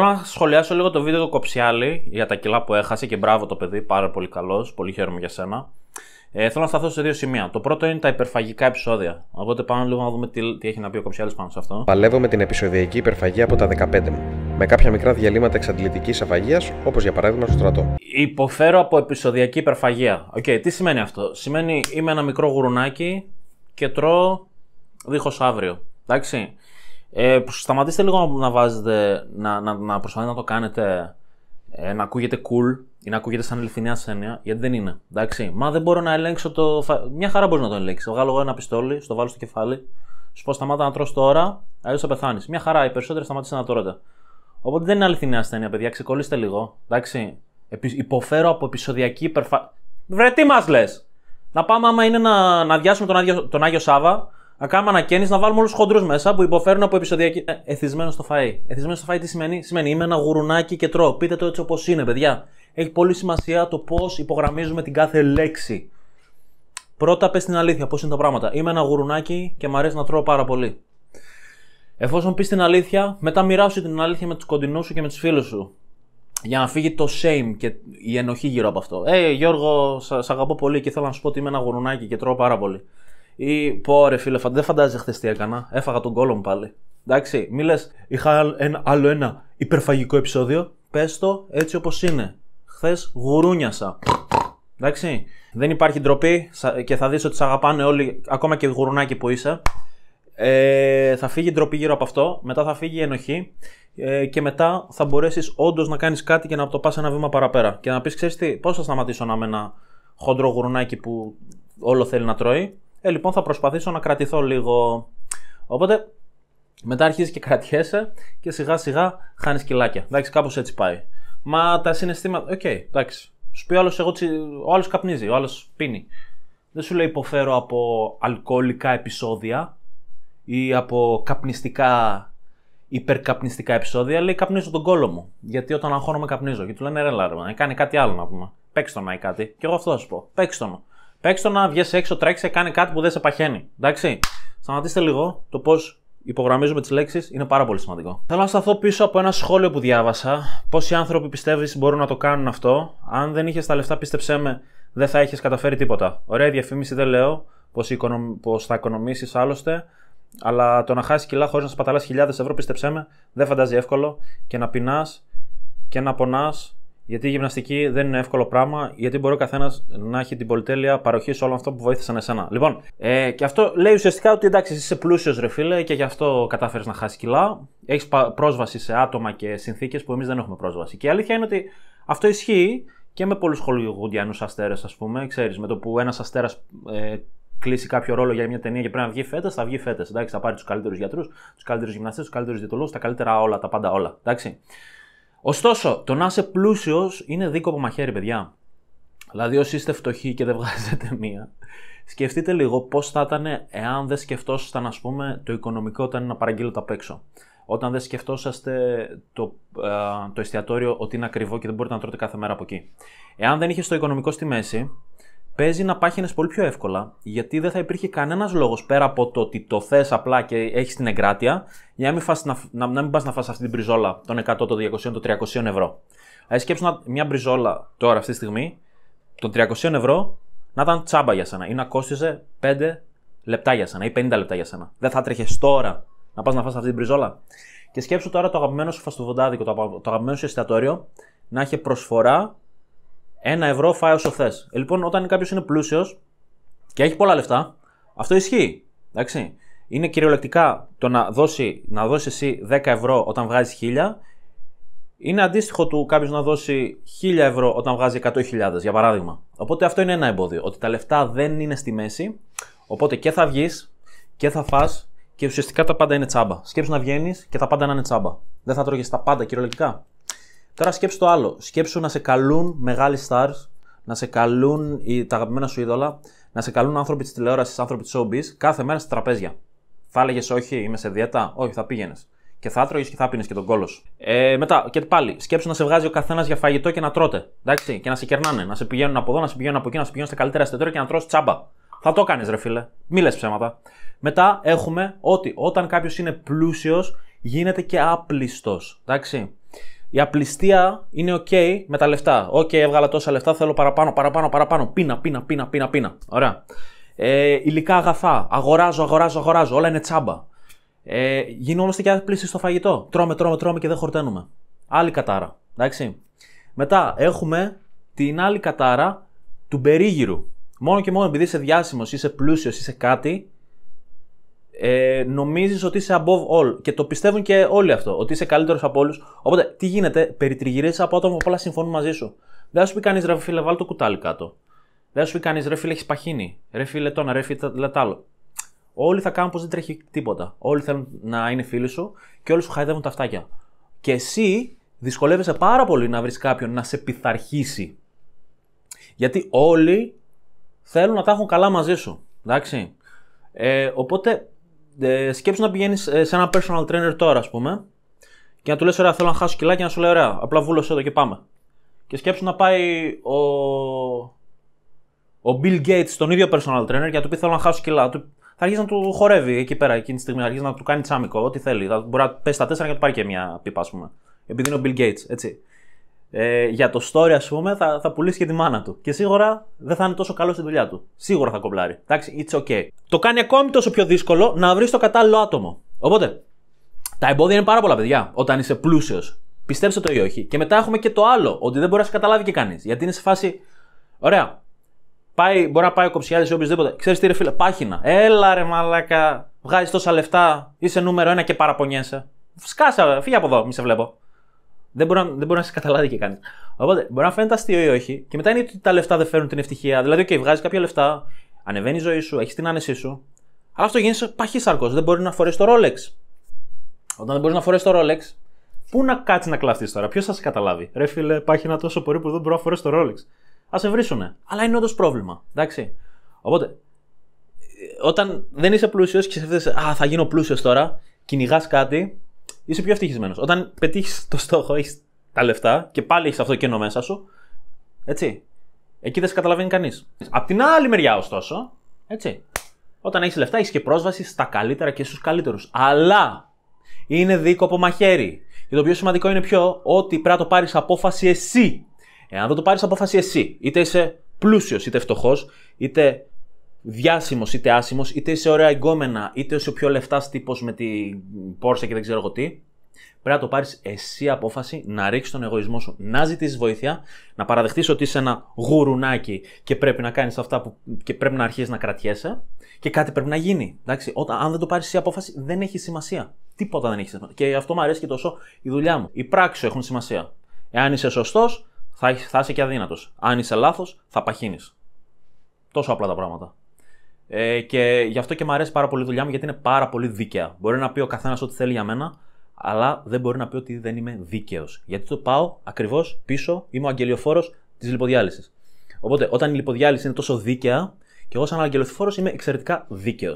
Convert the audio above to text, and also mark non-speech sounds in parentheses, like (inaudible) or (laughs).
Θέλω να σχολιάσω λίγο το βίντεο του Κοψιάλη για τα κιλά που έχασε και μπράβο το παιδί, πάρα πολύ καλός, πολύ χαίρομαι για σένα. Ε, θέλω να σταθώ σε δύο σημεία. Το πρώτο είναι τα υπερφαγικά επεισόδια. Οπότε πάμε λίγο να δούμε τι, έχει να πει ο Κοψιάλης πάνω σε αυτό. Παλεύω με την επεισοδιακή υπερφαγία από τα 15 μου. Με κάποια μικρά διαλύματα εξαντλητικής αφαγίας, όπως για παράδειγμα στο στρατό. Υποφέρω από επεισοδιακή υπερφαγία. Οκ, okay, τι σημαίνει αυτό. Σημαίνει είμαι ένα μικρό γουρουνάκι και τρώω δίχως αύριο. Εντάξει. Ε, σταματήστε λίγο να βάζετε, να, να, να προσπαθείτε να το κάνετε ε, να ακούγεται cool ή να ακούγεται σαν αληθινή ασθένεια, γιατί δεν είναι. Εντάξει. Μα δεν μπορώ να ελέγξω το. Μια χαρά μπορείς να το ελέγξεις. Βγάλω εγώ ένα πιστόλι, στο βάλω στο κεφάλι, σου πω σταμάτα να τρώ τώρα, αλλιώς θα πεθάνεις. Μια χαρά, οι περισσότεροι σταματήσαν να τρώτε. Οπότε δεν είναι αληθινή ασθένεια, παιδιά, ξεκολλήστε λίγο. Εντάξει. Επι... Υποφέρω από επεισοδιακή υπερφα. Βρε, τι μας λες! Να πάμε άμα είναι να, να αδειάσουμε τον, Άγιο... τον Άγιο Σάβα να κάνουμε ανακαίνιση, να βάλουμε όλους τους χοντρούς μέσα που υποφέρουν από επεισοδιακή. Ε, εθισμένο στο φαΐ. Εθισμένο στο φαΐ τι σημαίνει. Σημαίνει είμαι ένα γουρουνάκι και τρώω. Πείτε το έτσι όπως είναι, παιδιά. Έχει πολύ σημασία το πώς υπογραμμίζουμε την κάθε λέξη. Πρώτα πες την αλήθεια, πώς είναι τα πράγματα. Είμαι ένα γουρουνάκι και μου αρέσει να τρώω πάρα πολύ. Εφόσον πεις την αλήθεια, μετά μοιράσου την αλήθεια με τους κοντινούς σου και με τους φίλους σου. Για να φύγει το shame και η ενοχή γύρω από αυτό. Ε, hey, Γιώργο, σε αγαπώ πολύ και θέλω να σου πω ότι είμαι ένα γουρουνάκι και τρώω πάρα πολύ. Ή πω ρε φίλε, δεν φαντάζεσαι χθες τι έκανα. Έφαγα τον κόλλο μου πάλι. Εντάξει, μη λες, είχα ένα, άλλο ένα υπερφαγικό επεισόδιο. Πες το έτσι όπως είναι. Χθες γουρούνιασα. Εντάξει, δεν υπάρχει ντροπή και θα δεις ότι σε αγαπάνε όλοι, ακόμα και γουρουνάκι που είσαι. Ε, θα φύγει ντροπή γύρω από αυτό, μετά θα φύγει η ενοχή ε, και μετά θα μπορέσεις όντως να κάνεις κάτι και να το πας ένα βήμα παραπέρα. Και να πεις, ξέρεις τι, πώς θα σταματήσω να είμαι ένα χοντρό γουρουνάκι που όλο θέλει να τρώει. Ε, λοιπόν, θα προσπαθήσω να κρατηθώ λίγο. Οπότε, μετά αρχίζεις και κρατιέσαι και σιγά σιγά χάνεις κιλάκια. Εντάξει, κάπως έτσι πάει. Μα τα συναισθήματα. Οκ, okay, εντάξει. Σου πει ο άλλος, εγώ τσι... ο άλλος καπνίζει, ο άλλος πίνει. Δεν σου λέει υποφέρω από αλκοολικά επεισόδια ή από καπνιστικά υπερκαπνιστικά επεισόδια, λέει καπνίζω τον κόλο μου. Γιατί όταν αγχώνομαι καπνίζω. Και του λένε ρε λάρμα, κάνει κάτι άλλο να πούμε. Παίξτε το να ή κάτι. Και εγώ αυτό θα σου πω. Παίξτε το Παίξτε το να βγει έξω, τρέξε, κάνει κάτι που δεν σε παχαίνει. Εντάξει. Σταματήστε λίγο το πώς υπογραμμίζουμε τις λέξεις, είναι πάρα πολύ σημαντικό. Θέλω να σταθώ πίσω από ένα σχόλιο που διάβασα. Πόσοι άνθρωποι πιστεύεις μπορούν να το κάνουν αυτό. Αν δεν είχες τα λεφτά, πίστεψέ με, δεν θα είχες καταφέρει τίποτα. Ωραία διαφήμιση δεν λέω πως οικονομ... θα οικονομήσεις άλλωστε. Αλλά το να χάσεις κιλά χωρίς να σπαταλά χιλιάδες ευρώ, πίστεψέ με, δεν φαντάζει εύκολο και να πεινάς και να πονάς γιατί η γυμναστική δεν είναι εύκολο πράγμα, γιατί μπορεί ο καθένας να έχει την πολυτέλεια παροχής σε όλο αυτό που βοήθησαν εσένα. Λοιπόν, ε, και αυτό λέει ουσιαστικά ότι εντάξει, είσαι πλούσιος ρε φίλε και γι' αυτό κατάφερες να χάσεις κιλά. Έχεις πρόσβαση σε άτομα και συνθήκες που εμείς δεν έχουμε πρόσβαση. Και η αλήθεια είναι ότι αυτό ισχύει και με πολλούς χολιγουντιανούς αστέρες, ας πούμε. Ξέρεις, με το που ένας αστέρας ε, κλείσει κάποιο ρόλο για μια ταινία και πρέπει να βγει φέτε, θα βγει φέτε. Θα πάρει τους καλύτερους γιατρούς, τους καλύτερους γυμναστές, τους καλύτερους διαιτολόγους, τα καλύτερα όλα, τα πάντα όλα. Εντάξει. Ωστόσο, το να είσαι πλούσιος είναι δίκοπο μαχαίρι, παιδιά. Δηλαδή, όσοι είστε φτωχοί και δεν (laughs) βγάζετε μία, σκεφτείτε λίγο πώς θα ήταν εάν δεν σκεφτόσασταν, ας πούμε, το οικονομικό όταν είναι να παραγγείλω απ' έξω. Όταν δεν σκεφτόσαστε το, ε, το εστιατόριο ότι είναι ακριβό και δεν μπορείτε να τρώτε κάθε μέρα από εκεί. Εάν δεν είχες το οικονομικό στη μέση, παίζει να πάχαινες πολύ πιο εύκολα, γιατί δεν θα υπήρχε κανένας λόγος πέρα από το ότι το θες απλά και έχεις την εγκράτεια, για να μην, να, πας να φας αυτή την μπριζόλα των 100, των 200, των 300 ευρώ. Ας ε, σκέψει μια μπριζόλα τώρα αυτή τη στιγμή των 300 ευρώ να ήταν τσάμπα για σένα ή να κόστιζε 5 λεπτά για σένα ή 50 λεπτά για σένα. Δεν θα τρέχες τώρα να πας να φας αυτή την μπριζόλα. Και σκέψου τώρα το αγαπημένο σου φαστοβοντάδικο, το αγαπημένο σου εστιατόριο να έχει προσφορά ένα ευρώ φάει όσο θες. Ε, λοιπόν, όταν κάποιος είναι πλούσιος και έχει πολλά λεφτά, αυτό ισχύει. Εντάξει. Είναι κυριολεκτικά το να δώσει, να δώσεις εσύ 10 ευρώ όταν βγάζεις 1000, είναι αντίστοιχο του κάποιος να δώσει 1000 ευρώ όταν βγάζει 100.000, για παράδειγμα. Οπότε αυτό είναι ένα εμπόδιο. Ότι τα λεφτά δεν είναι στη μέση, οπότε και θα βγεις και θα φας και ουσιαστικά τα πάντα είναι τσάμπα. Σκέψει να βγαίνεις και τα πάντα να είναι τσάμπα. Δεν θα τρώγε τα πάντα κυριολεκτικά. Τώρα σκέψου το άλλο. Σκέψου να σε καλούν μεγάλοι stars, να σε καλούν τα αγαπημένα σου είδωλα, να σε καλούν άνθρωποι της τηλεόρασης, άνθρωποι της showbiz κάθε μέρα στα τραπέζια. Θα έλεγες Όχι, είμαι σε διέτα, Όχι, θα πήγαινες. Και θα τρώγε και θα πίνει και τον κόλος Ε, μετά, και πάλι, σκέψου να σε βγάζει ο καθένας για φαγητό και να τρώτε. Εντάξει, και να σε κερνάνε, να σε πηγαίνουν από εδώ, να σε πηγαίνουν από εκεί, να σε πηγαίνουν στα καλύτερα εστιατόρια και να τρώσει τσάμπα. Θα το κάνεις, ρε φίλε. Μη ψέματα. Μετά έχουμε ότι όταν κάποιος είναι πλούσιος, γίνεται και άπλιστος. Εντάξει. Η απληστία είναι OK με τα λεφτά. OK, έβγαλα τόσα λεφτά, θέλω παραπάνω, παραπάνω, παραπάνω. Πίνα, πίνα, πίνα, πίνα, πίνα. Ωραία. Ε, υλικά αγαθά. Αγοράζω, αγοράζω, αγοράζω. Όλα είναι τσάμπα. Ε, γινόμαστε και άπλιστοι στο φαγητό. Τρώμε, τρώμε, τρώμε και δεν χορταίνουμε. Άλλη κατάρα. Εντάξει. Μετά έχουμε την άλλη κατάρα του περίγυρου. Μόνο και μόνο επειδή είσαι διάσημος, είσαι πλούσιος, είσαι κάτι, ε, νομίζεις ότι είσαι above all. Και το πιστεύουν και όλοι αυτό, ότι είσαι καλύτερος από όλους. Οπότε τι γίνεται, περιτριγυρίζεις από άτομα που απλά συμφωνούν μαζί σου. Δεν θα σου πει κανείς ρε φίλε, βάλει το κουτάλι κάτω. Δεν θα σου πει κανείς ρε φίλε, έχεις παχύνει. Ρε φίλε, τόνα, ρε φίλε, τ' άλλο. Όλοι θα κάνουν πως δεν τρέχει τίποτα. Όλοι θέλουν να είναι φίλοι σου και όλοι σου χαϊδεύουν τα αυτάκια. Και εσύ δυσκολεύεσαι πάρα πολύ να βρεις κάποιον να σε πειθαρχήσει. Γιατί όλοι θέλουν να τα έχουν καλά μαζί σου. Εντάξει. Ε, οπότε ε, σκέψου να πηγαίνεις ε, σε ένα personal trainer τώρα, ας πούμε, και να του λες: Ωραία, θέλω να χάσω κιλά και να σου λέει: Ωραία, απλά βούλωσε εδώ και πάμε. Και σκέψου να πάει ο, ο Bill Gates στον ίδιο personal trainer και να του πει: Θέλω να χάσω κιλά. Θα αρχίσει να του χορεύει εκεί πέρα, εκείνη τη στιγμή. Θα αρχίσει να του κάνει τσάμικο, ό,τι θέλει. Θα μπορεί να πέσει στα 4 και να του πάρει και μια πίπα, ας πούμε. Επειδή είναι ο Bill Gates, έτσι ε, για το story, ας πούμε, θα, θα πουλήσει και τη μάνα του. Και σίγουρα δεν θα είναι τόσο καλό στη δουλειά του. Σίγουρα θα κομπλάρει. Εντάξει, it's okay. Το κάνει ακόμη τόσο πιο δύσκολο να βρεις το κατάλληλο άτομο. Οπότε, τα εμπόδια είναι πάρα πολλά, παιδιά, όταν είσαι πλούσιος. Πιστέψτε το ή όχι. Και μετά έχουμε και το άλλο, ότι δεν μπορείς να σε καταλάβει και κανείς. Γιατί είναι σε φάση. Ωραία. Πάει, μπορεί να πάει ο κοψιάδης ή οποιοδήποτε. Ξέρεις τι, ρε φίλε, πάχυνα. Έλα, ρε μαλάκα. Βγάζεις τόσα λεφτά. Είσαι νούμερο ένα και παραπονιέσαι. Σκάσα, φύγε από εδώ, μη σε βλέπω δεν μπορεί, να, δεν μπορεί να σε καταλάβει και κανείς. Οπότε μπορεί να φαίνεται αστείο ή όχι, και μετά είναι ότι τα λεφτά δεν φέρνουν την ευτυχία. Δηλαδή, OK, βγάζει κάποια λεφτά, ανεβαίνει η ζωή σου, έχεις την άνεσή σου, αλλά αυτό γίνει παχύσαρκο. Δεν φερουν την ευτυχια δηλαδη ok βγαζει καποια λεφτα ανεβαινει η ζωη σου εχει την ανεση σου αλλα αυτο γινει παχυσαρκο δεν μπορει να φορέσει το Rolex. Όταν δεν μπορείς να φορέσει το Rolex, πού να κάτσεις να κλαφτείς τώρα, ποιος θα σε καταλάβει. Ρε φίλε, υπάρχει ένα τόσο πολύ που δεν μπορεί να φορέσει το Rolex. Ας σε βρίσουνε. Αλλά είναι όντως πρόβλημα. Εντάξει. Οπότε, όταν δεν είσαι πλούσιος και σκέφτεσαι, Α, θα γίνω πλούσιος τώρα, κυνηγάς κάτι, είσαι πιο ευτυχισμένος. Όταν πετύχεις το στόχο, έχεις τα λεφτά και πάλι έχεις αυτό το κενό μέσα σου. Έτσι. Εκεί δεν σε καταλαβαίνει κανείς. Απ' την άλλη μεριά, ωστόσο, έτσι. Όταν έχεις λεφτά, έχεις και πρόσβαση στα καλύτερα και στους καλύτερους. Αλλά είναι δίκοπο μαχαίρι. Και το πιο σημαντικό είναι πιο ότι πρέπει να το πάρεις απόφαση εσύ. Εάν δεν το πάρεις απόφαση εσύ, είτε είσαι πλούσιος, είτε φτωχός, είτε διάσημος είτε άσημος είτε είσαι ωραία εγκόμενα, είτε όσο πιο λεφτάς τύπος με την Porsche και δεν ξέρω εγώ τι, πρέπει να το πάρεις εσύ απόφαση να ρίξεις τον εγωισμό σου, να ζητήσεις βοήθεια, να παραδεχτείς ότι είσαι ένα γουρουνάκι και πρέπει να κάνεις αυτά που και πρέπει να αρχίσει να κρατιέσαι και κάτι πρέπει να γίνει. Εντάξει, όταν, αν δεν το πάρεις εσύ απόφαση, δεν έχει σημασία. Τίποτα δεν έχει σημασία. Και αυτό μου αρέσει και τόσο η δουλειά μου. Οι πράξεις έχουν σημασία. Εάν είσαι σωστός, θα, θα είσαι και αδύνατος. Αν είσαι λάθος, θα παχύνεις. Τόσο απλά τα πράγματα. Ε, και γι' αυτό και μου αρέσει πάρα πολύ η δουλειά μου, γιατί είναι πάρα πολύ δίκαια. Μπορεί να πει ο καθένας ό,τι θέλει για μένα, αλλά δεν μπορεί να πει ότι δεν είμαι δίκαιος. Γιατί το πάω ακριβώς πίσω, είμαι ο αγγελιοφόρος της λιποδιάλυσης. Οπότε, όταν η λιποδιάλυση είναι τόσο δίκαια, και εγώ σαν αγγελιοφόρος είμαι εξαιρετικά δίκαιος.